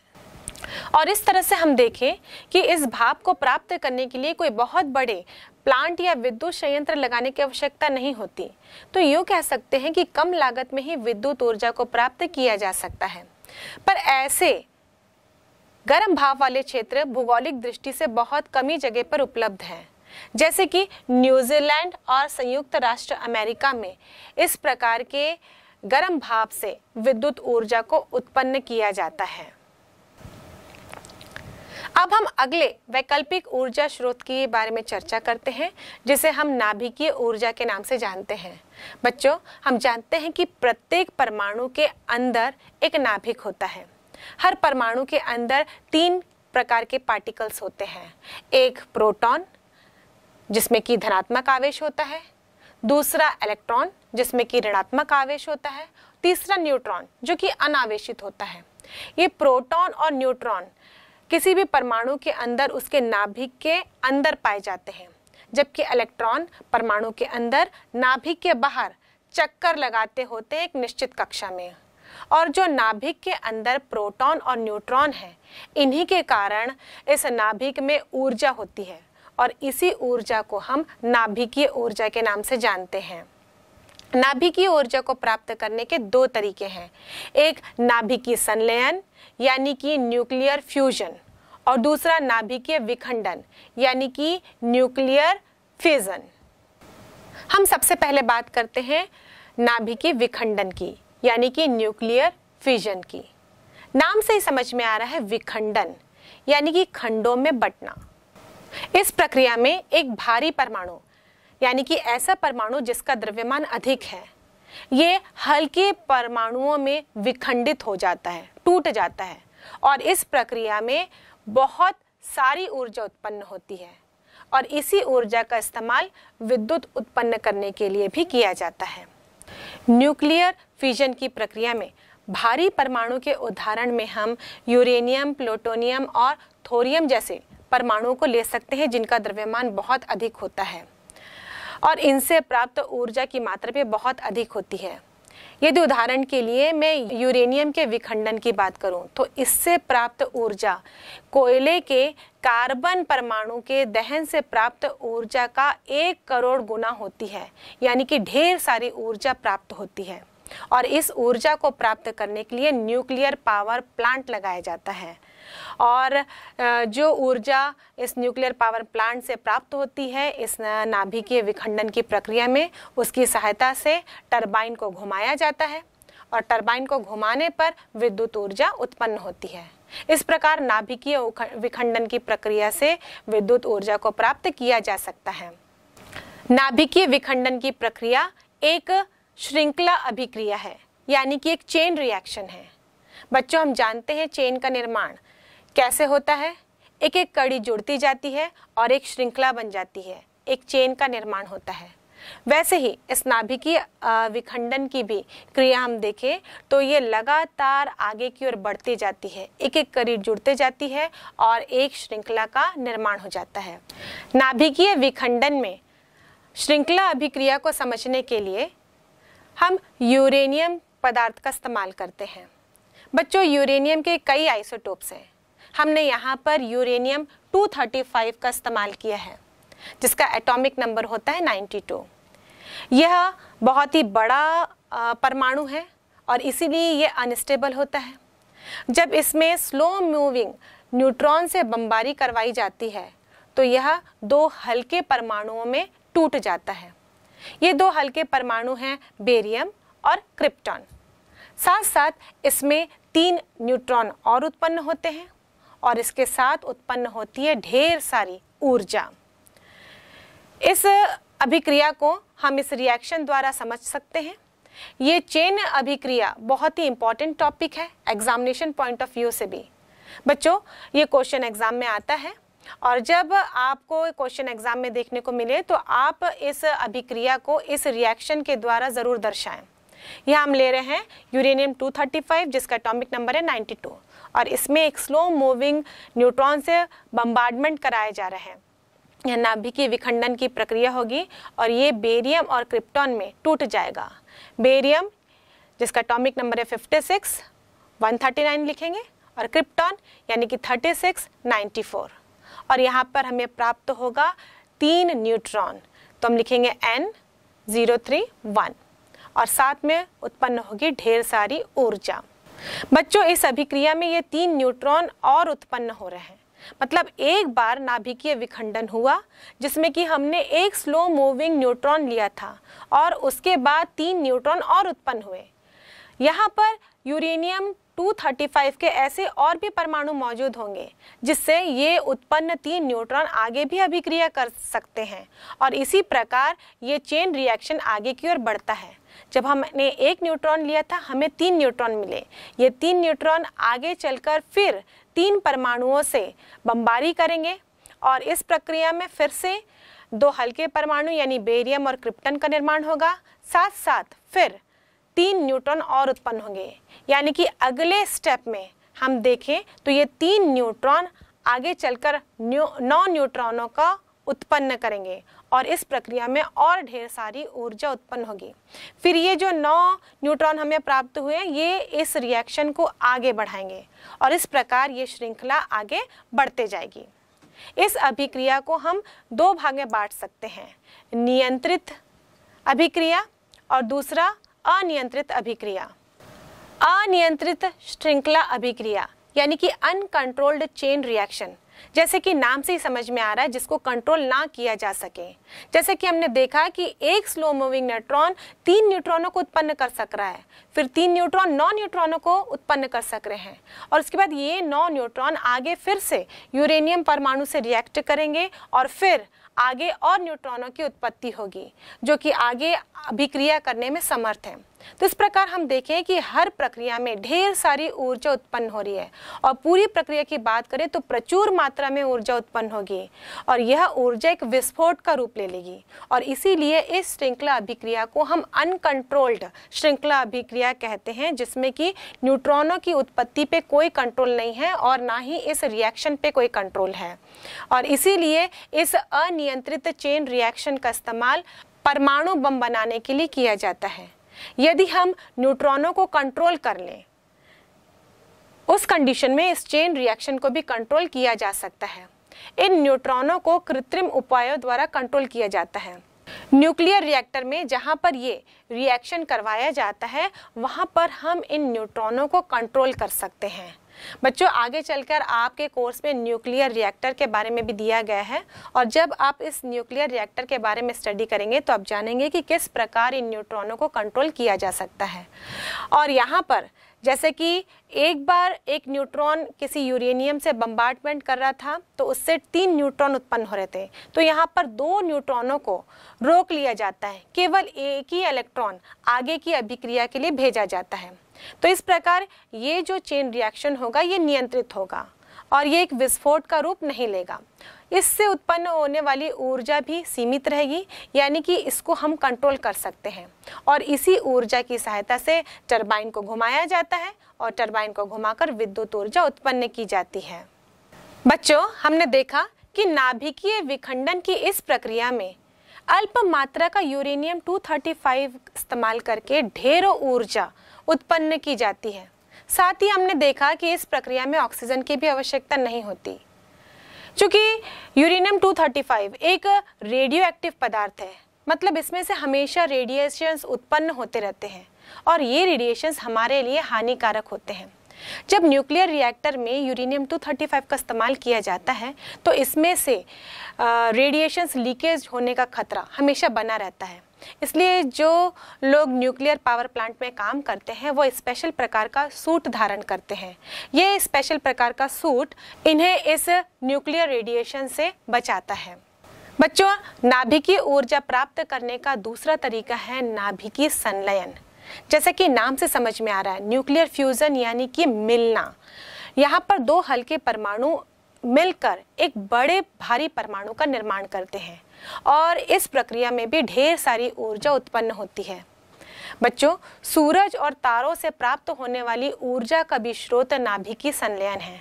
S1: और इस तरह से हम देखें कि इस भाप को प्राप्त करने के लिए कोई बहुत बड़े प्लांट या विद्युत संयंत्र लगाने की आवश्यकता नहीं होती तो यूँ कह सकते हैं कि कम लागत में ही विद्युत ऊर्जा को प्राप्त किया जा सकता है पर ऐसे गर्म भाप वाले क्षेत्र भूगोलिक दृष्टि से बहुत कमी जगह पर उपलब्ध हैं जैसे कि न्यूजीलैंड और संयुक्त राष्ट्र अमेरिका में इस प्रकार के गर्म भाप से विद्युत ऊर्जा को उत्पन्न किया जाता है अब हम अगले वैकल्पिक ऊर्जा स्रोत के बारे में चर्चा करते हैं जिसे हम नाभिकीय ऊर्जा के नाम से जानते हैं बच्चों हम जानते हैं कि प्रत्येक परमाणु के अंदर एक नाभिक होता है हर परमाणु के अंदर तीन प्रकार के पार्टिकल्स होते हैं एक प्रोटॉन जिसमें कि धनात्मक आवेश होता है दूसरा इलेक्ट्रॉन जिसमें कि ऋणात्मक आवेश होता है तीसरा न्यूट्रॉन जो कि अनावेशित होता है ये प्रोटॉन और न्यूट्रॉन किसी भी परमाणु के अंदर उसके नाभिक के अंदर पाए जाते हैं जबकि इलेक्ट्रॉन परमाणु के अंदर नाभिक के बाहर चक्कर लगाते होते हैं एक निश्चित कक्षा में और जो नाभिक के अंदर प्रोटॉन और न्यूट्रॉन है इन्हीं के कारण इस नाभिक में ऊर्जा होती है और इसी ऊर्जा को हम नाभिकीय ऊर्जा के नाम से जानते हैं नाभिकीय ऊर्जा को प्राप्त करने के दो तरीके हैं एक नाभिकीय संलयन यानी कि न्यूक्लियर फ्यूजन और दूसरा नाभिकीय विखंडन यानी कि न्यूक्लियर फ्यूजन हम सबसे पहले बात करते हैं नाभिकीय विखंडन की यानी कि न्यूक्लियर फ्यूजन की नाम से ही समझ में आ रहा है विखंडन यानी कि खंडों में बटना इस प्रक्रिया में एक भारी परमाणु यानी कि ऐसा परमाणु जिसका द्रव्यमान अधिक है ये हल्के परमाणुओं में विखंडित हो जाता है टूट जाता है और इस प्रक्रिया में बहुत सारी ऊर्जा उत्पन्न होती है और इसी ऊर्जा का इस्तेमाल विद्युत उत्पन्न करने के लिए भी किया जाता है न्यूक्लियर फिजन की प्रक्रिया में भारी परमाणु के उदाहरण में हम यूरेनियम प्लूटोनियम और थोरियम जैसे परमाणुओं को ले सकते हैं जिनका द्रव्यमान बहुत अधिक होता है और इनसे प्राप्त ऊर्जा की मात्रा भी बहुत अधिक होती है यदि उदाहरण के लिए मैं यूरेनियम के विखंडन की बात करूं तो इससे प्राप्त ऊर्जा कोयले के कार्बन परमाणु के दहन से प्राप्त ऊर्जा का एक करोड़ गुना होती है यानी कि ढेर सारी ऊर्जा प्राप्त होती है और इस ऊर्जा को प्राप्त करने के लिए न्यूक्लियर पावर प्लांट लगाया जाता है और जो ऊर्जा इस न्यूक्लियर पावर प्लांट से प्राप्त होती है इस नाभिकीय विखंडन की प्रक्रिया में उसकी सहायता से टरबाइन को घुमाया जाता है और टरबाइन को घुमाने पर विद्युत ऊर्जा उत्पन्न होती है इस प्रकार नाभिकीय विखंडन की प्रक्रिया से विद्युत ऊर्जा को प्राप्त किया जा सकता है नाभिकीय विखंडन की प्रक्रिया एक श्रृंखला अभिक्रिया है यानी कि एक चेन रिएक्शन है बच्चों हम जानते हैं चेन का निर्माण कैसे होता है एक एक कड़ी जुड़ती जाती है और एक श्रृंखला बन जाती है एक चेन का निर्माण होता है वैसे ही इस नाभिकीय विखंडन की भी क्रिया हम देखें तो ये लगातार आगे की ओर बढ़ती जाती है एक एक कड़ी जुड़ते जाती है और एक श्रृंखला का निर्माण हो जाता है नाभिकीय विखंडन में श्रृंखला अभिक्रिया को समझने के लिए हम यूरेनियम पदार्थ का इस्तेमाल करते हैं बच्चों यूरेनियम के कई आइसोटोप्स हैं हमने यहाँ पर यूरेनियम 235 का इस्तेमाल किया है जिसका एटॉमिक नंबर होता है 92 यह बहुत ही बड़ा परमाणु है और इसीलिए यह अनस्टेबल होता है जब इसमें स्लो मूविंग न्यूट्रॉन से बमबारी करवाई जाती है तो यह दो हल्के परमाणुओं में टूट जाता है ये दो हल्के परमाणु हैं बेरियम और क्रिप्टॉन साथ साथ इसमें तीन न्यूट्रॉन और उत्पन्न होते हैं और इसके साथ उत्पन्न होती है ढेर सारी ऊर्जा इस अभिक्रिया को हम इस रिएक्शन द्वारा समझ सकते हैं ये चेन अभिक्रिया बहुत ही इंपॉर्टेंट टॉपिक है एग्जामिनेशन पॉइंट ऑफ व्यू से भी बच्चों ये क्वेश्चन एग्जाम में आता है और जब आपको क्वेश्चन एग्जाम में देखने को मिले तो आप इस अभिक्रिया को इस रिएक्शन के द्वारा ज़रूर दर्शाएं यह हम ले रहे हैं यूरेनियम 235 जिसका एटॉमिक नंबर है 92 और इसमें एक स्लो मूविंग न्यूट्रॉन से बम्बार्डमेंट कराए जा रहे हैं यह नाभिक की विखंडन की प्रक्रिया होगी और ये बेरियम और क्रिप्टॉन में टूट जाएगा बेरियम जिसका टॉमिक नंबर है fifty six one thirty nine लिखेंगे और क्रिप्टॉन यानी कि थर्टी सिक्स नाइन्टी फोर और यहाँ पर हमें प्राप्त होगा तीन न्यूट्रॉन तो हम लिखेंगे एन ज़ीरो थ्री वन और साथ में उत्पन्न होगी ढेर सारी ऊर्जा बच्चों इस अभिक्रिया में ये तीन न्यूट्रॉन और उत्पन्न हो रहे हैं मतलब एक बार नाभिकीय विखंडन हुआ जिसमें कि हमने एक स्लो मूविंग न्यूट्रॉन लिया था और उसके बाद तीन न्यूट्रॉन और उत्पन्न हुए यहाँ पर यूरेनियम 235 के ऐसे और भी परमाणु मौजूद होंगे जिससे ये उत्पन्न तीन न्यूट्रॉन आगे भी अभिक्रिया कर सकते हैं और इसी प्रकार ये चेन रिएक्शन आगे की ओर बढ़ता है जब हमने एक न्यूट्रॉन लिया था हमें तीन न्यूट्रॉन मिले ये तीन न्यूट्रॉन आगे चलकर फिर तीन परमाणुओं से बम्बारी करेंगे और इस प्रक्रिया में फिर से दो हल्के परमाणु यानी बेरियम और क्रिप्टन का निर्माण होगा साथ साथ फिर तीन न्यूट्रॉन और उत्पन्न होंगे यानी कि अगले स्टेप में हम देखें तो ये तीन न्यूट्रॉन आगे चलकर न्यू नौ न्यूट्रॉनों का उत्पन्न करेंगे और इस प्रक्रिया में और ढेर सारी ऊर्जा उत्पन्न होगी फिर ये जो नौ न्यूट्रॉन हमें प्राप्त हुए ये इस रिएक्शन को आगे बढ़ाएंगे और इस प्रकार ये श्रृंखला आगे बढ़ते जाएगी इस अभिक्रिया को हम दो भागे बांट सकते हैं नियंत्रित अभिक्रिया और दूसरा अनियंत्रित अभिक्रिया अनियंत्रित श्रृंखला अभिक्रिया यानी कि अनकंट्रोल्ड चेन रिएक्शन जैसे कि नाम से ही समझ में आ रहा है जिसको कंट्रोल ना किया जा सके जैसे कि हमने देखा कि एक स्लो मूविंग न्यूट्रॉन तीन न्यूट्रॉनों को उत्पन्न कर सक रहा है फिर तीन न्यूट्रॉन नौ न्यूट्रॉनों को उत्पन्न कर सक रहे हैं और उसके बाद ये नौ न्यूट्रॉन आगे फिर से यूरेनियम परमाणु से रिएक्ट करेंगे और फिर आगे और न्यूट्रॉनों की उत्पत्ति होगी जो कि आगे अभिक्रिया करने में समर्थ है तो इस प्रकार हम देखें कि हर प्रक्रिया में ढेर सारी ऊर्जा उत्पन्न हो रही है और पूरी प्रक्रिया की बात करें तो प्रचुर मात्रा में ऊर्जा उत्पन्न होगी और यह ऊर्जा एक विस्फोट का रूप ले लेगी और इसीलिए इस श्रृंखला अभिक्रिया को हम अनकंट्रोल्ड श्रृंखला अभिक्रिया कहते हैं जिसमें कि न्यूट्रॉनों की उत्पत्ति पे कोई कंट्रोल नहीं है और ना ही इस रिएक्शन पे कोई कंट्रोल है और इसीलिए इस अनियंत्रित चेन रिएक्शन का इस्तेमाल परमाणु बम बनाने के लिए किया जाता है यदि हम न्यूट्रॉनों को कंट्रोल कर लें उस कंडीशन में इस चेन रिएक्शन को भी कंट्रोल किया जा सकता है इन न्यूट्रॉनों को कृत्रिम उपायों द्वारा कंट्रोल किया जाता है न्यूक्लियर रिएक्टर में जहाँ पर ये रिएक्शन करवाया जाता है वहाँ पर हम इन न्यूट्रॉनों को कंट्रोल कर सकते हैं बच्चों आगे चलकर आपके कोर्स में न्यूक्लियर रिएक्टर के बारे में भी दिया गया है और जब आप इस न्यूक्लियर रिएक्टर के बारे में स्टडी करेंगे तो आप जानेंगे कि किस प्रकार इन न्यूट्रॉनों को कंट्रोल किया जा सकता है और यहाँ पर जैसे कि एक बार एक न्यूट्रॉन किसी यूरेनियम से बम्बार्टमेंट कर रहा था तो उससे तीन न्यूट्रॉन उत्पन्न हो रहे थे तो यहाँ पर दो न्यूट्रॉनों को रोक लिया जाता है केवल एक ही इलेक्ट्रॉन आगे की अभिक्रिया के लिए भेजा जाता है तो इस प्रकार ये जो चेन रिएक्शन होगा ये नियंत्रित होगा और ये एक विस्फोट का रूप नहीं लेगा इससे उत्पन्न होने वाली ऊर्जा भी सीमित रहेगी यानी कि इसको हम कंट्रोल कर सकते हैं और इसी ऊर्जा की सहायता से टरबाइन को घुमाया जाता है और टरबाइन को घुमाकर विद्युत ऊर्जा उत्पन्न की जाती है बच्चों हमने देखा कि नाभिकीय विखंडन की इस प्रक्रिया में अल्प मात्रा का यूरेनियम 235 इस्तेमाल करके ढेरों ऊर्जा उत्पन्न की जाती है साथ ही हमने देखा कि इस प्रक्रिया में ऑक्सीजन की भी आवश्यकता नहीं होती चूँकि यूरेनियम 235 एक रेडियो एक्टिव पदार्थ है मतलब इसमें से हमेशा रेडिएशंस उत्पन्न होते रहते हैं और ये रेडिएशंस हमारे लिए हानिकारक होते हैं जब न्यूक्लियर रिएक्टर में यूरेनियम 235 का इस्तेमाल किया जाता है तो इसमें से रेडिएशंस लीकेज होने का खतरा हमेशा बना रहता है इसलिए जो लोग न्यूक्लियर पावर प्लांट में काम करते हैं वो स्पेशल प्रकार का सूट धारण करते हैं ये स्पेशल प्रकार का सूट इन्हें इस न्यूक्लियर रेडिएशन से बचाता है बच्चों नाभिकीय ऊर्जा प्राप्त करने का दूसरा तरीका है नाभिकीय संलयन जैसे कि नाम से समझ में आ रहा है न्यूक्लियर फ्यूजन यानी कि मिलना यहाँ पर दो हल्के परमाणु मिलकर एक बड़े भारी परमाणु का निर्माण करते हैं और इस प्रक्रिया में भी ढेर सारी ऊर्जा उत्पन्न होती है बच्चों सूरज और तारों से प्राप्त होने वाली ऊर्जा का भी स्रोत नाभिकी संलयन है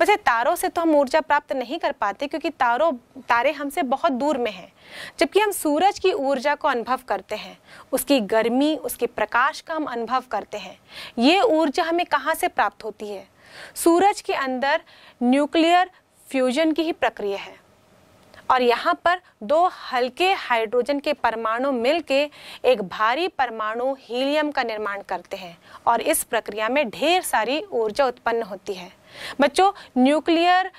S1: वैसे तारों से तो हम ऊर्जा प्राप्त नहीं कर पाते क्योंकि तारों तारे हमसे बहुत दूर में हैं जबकि हम सूरज की ऊर्जा को अनुभव करते हैं उसकी गर्मी उसके प्रकाश का हम अनुभव करते हैं ये ऊर्जा हमें कहाँ से प्राप्त होती है सूरज के अंदर न्यूक्लियर फ्यूजन की ही प्रक्रिया है और यहाँ पर दो हल्के हाइड्रोजन के परमाणु मिलके एक भारी परमाणु हीलियम का निर्माण करते हैं और इस प्रक्रिया में ढेर सारी ऊर्जा उत्पन्न होती है बच्चों न्यूक्लियर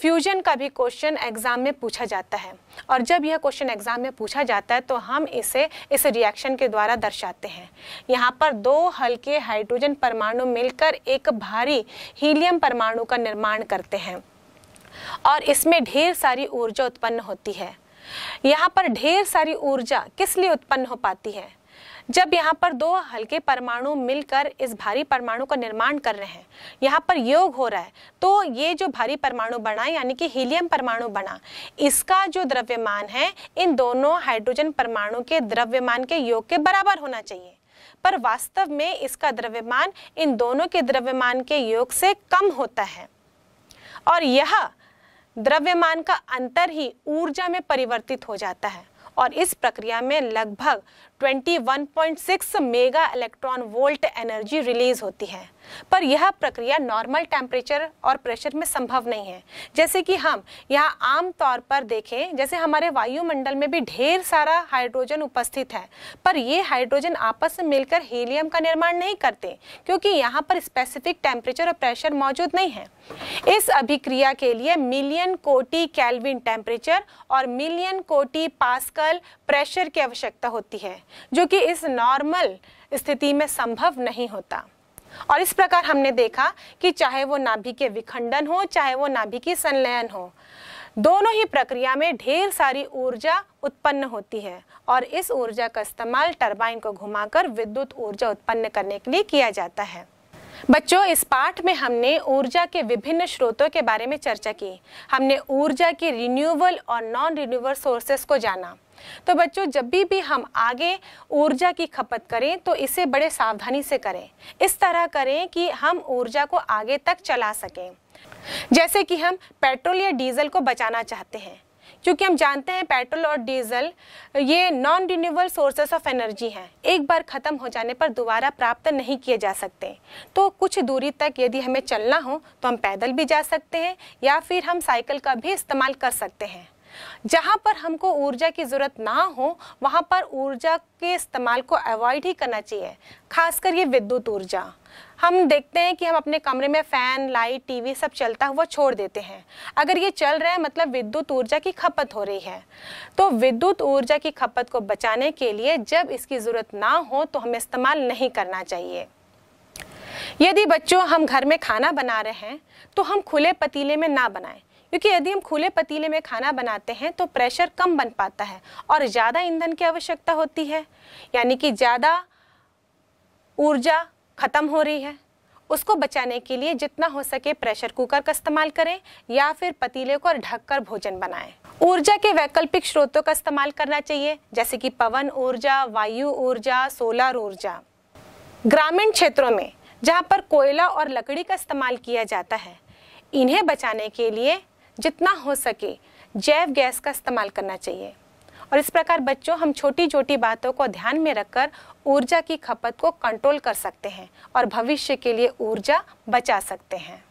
S1: फ्यूजन का भी क्वेश्चन एग्जाम में पूछा जाता है और जब यह क्वेश्चन एग्जाम में पूछा जाता है तो हम इसे इस रिएक्शन के द्वारा दर्शाते हैं यहाँ पर दो हल्के हाइड्रोजन परमाणु मिलकर एक भारी हीलियम परमाणु का निर्माण करते हैं और इसमें ढेर सारी ऊर्जा उत्पन्न होती है यहाँ पर ढेर सारी ऊर्जा किस लिए उत्पन्न हो पाती है जब यहाँ पर दो हल्के परमाणु मिलकर इस भारी परमाणु का निर्माण कर रहे हैं यहाँ पर योग हो रहा है तो ये जो भारी परमाणु बना यानी कि हीलियम परमाणु बना इसका जो द्रव्यमान है इन दोनों हाइड्रोजन परमाणु के द्रव्यमान के योग के बराबर होना चाहिए पर वास्तव में इसका द्रव्यमान इन दोनों के द्रव्यमान के योग से कम होता है और यह द्रव्यमान का अंतर ही ऊर्जा में परिवर्तित हो जाता है और इस प्रक्रिया में लगभग 21.6 mega electron volt energy release होती है पर यह प्रक्रिया नॉर्मल टेम्परेचर और प्रेशर में संभव नहीं है जैसे कि हम यहाँ आम तौर पर देखें जैसे हमारे वायुमंडल में भी ढेर सारा हाइड्रोजन उपस्थित है पर यह हाइड्रोजन आपस में मिलकर हीलियम का निर्माण नहीं करते क्योंकि यहाँ पर स्पेसिफिक टेम्परेचर और प्रेशर मौजूद नहीं है इस अभिक्रिया के लिए मिलियन कोटि कैलविन टेम्परेचर और मिलियन कोटि पास्कल प्रेशर की आवश्यकता होती है जो कि इस नॉर्मल स्थिति में संभव नहीं होता और इस प्रकार हमने देखा कि चाहे वो नाभि के विखंडन हो चाहे वो नाभि की संलयन हो दोनों ही प्रक्रिया में ढेर सारी ऊर्जा उत्पन्न होती है और इस ऊर्जा का इस्तेमाल टरबाइन को घुमाकर विद्युत ऊर्जा उत्पन्न करने के लिए किया जाता है बच्चों इस पाठ में हमने ऊर्जा के विभिन्न स्रोतों के बारे में चर्चा की हमने ऊर्जा के रिन्यूएबल और नॉन रिन्यूएबल सोर्सेस को जाना तो बच्चों जब भी भी हम आगे ऊर्जा की खपत करें तो इसे बड़े सावधानी से करें इस तरह करें कि हम ऊर्जा को आगे तक चला सकें जैसे कि हम पेट्रोल या डीजल को बचाना चाहते हैं क्योंकि हम जानते हैं पेट्रोल और डीजल ये non renewable sources of energy हैं एक बार ख़त्म हो जाने पर दोबारा प्राप्त नहीं किए जा सकते तो कुछ दूरी तक यदि हमें चलना हो तो हम पैदल भी जा सकते हैं या फिर हम साइकिल का भी इस्तेमाल कर सकते हैं जहाँ पर हमको ऊर्जा की ज़रूरत ना हो वहाँ पर ऊर्जा के इस्तेमाल को अवॉइड ही करना चाहिए खासकर ये विद्युत ऊर्जा हम देखते हैं कि हम अपने कमरे में फ़ैन लाइट टीवी सब चलता हुआ छोड़ देते हैं अगर ये चल रहा है मतलब विद्युत ऊर्जा की खपत हो रही है तो विद्युत ऊर्जा की खपत को बचाने के लिए जब इसकी ज़रूरत ना हो तो हमें इस्तेमाल नहीं करना चाहिए यदि बच्चों हम घर में खाना बना रहे हैं तो हम खुले पतीले में ना बनाएं क्योंकि यदि हम खुले पतीले में खाना बनाते हैं तो प्रेशर कम बन पाता है और ज़्यादा ईंधन की आवश्यकता होती है यानी कि ज़्यादा ऊर्जा ख़त्म हो रही है उसको बचाने के लिए जितना हो सके प्रेशर कुकर का इस्तेमाल करें या फिर पतीले को ढककर भोजन बनाएं। ऊर्जा के वैकल्पिक स्रोतों का इस्तेमाल करना चाहिए जैसे कि पवन ऊर्जा वायु ऊर्जा सोलर ऊर्जा ग्रामीण क्षेत्रों में जहाँ पर कोयला और लकड़ी का इस्तेमाल किया जाता है इन्हें बचाने के लिए जितना हो सके जैव गैस का इस्तेमाल करना चाहिए और इस प्रकार बच्चों हम छोटी छोटी बातों को ध्यान में रखकर ऊर्जा की खपत को कंट्रोल कर सकते हैं और भविष्य के लिए ऊर्जा बचा सकते हैं